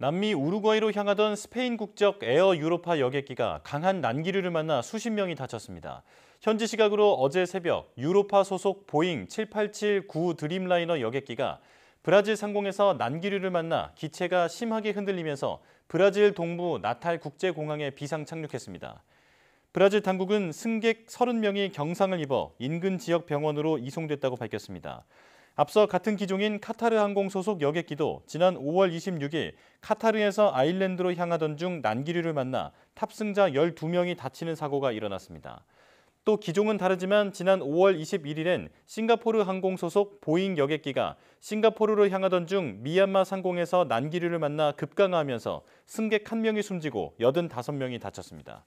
남미 우루과이로 향하던 스페인 국적 에어 유로파 여객기가 강한 난기류를 만나 수십 명이 다쳤습니다. 현지 시각으로 어제 새벽 유로파 소속 보잉 787-9 드림라이너 여객기가 브라질 상공에서 난기류를 만나 기체가 심하게 흔들리면서 브라질 동부 나탈 국제공항에 비상 착륙했습니다. 브라질 당국은 승객 30명이 경상을 입어 인근 지역 병원으로 이송됐다고 밝혔습니다. 앞서 같은 기종인 카타르 항공 소속 여객기도 지난 5월 26일 카타르에서 아일랜드로 향하던 중 난기류를 만나 탑승자 12명이 다치는 사고가 일어났습니다. 또 기종은 다르지만 지난 5월 21일엔 싱가포르 항공 소속 보잉 여객기가 싱가포르로 향하던 중 미얀마 상공에서 난기류를 만나 급강하하면서 승객 1명이 숨지고 85명이 다쳤습니다.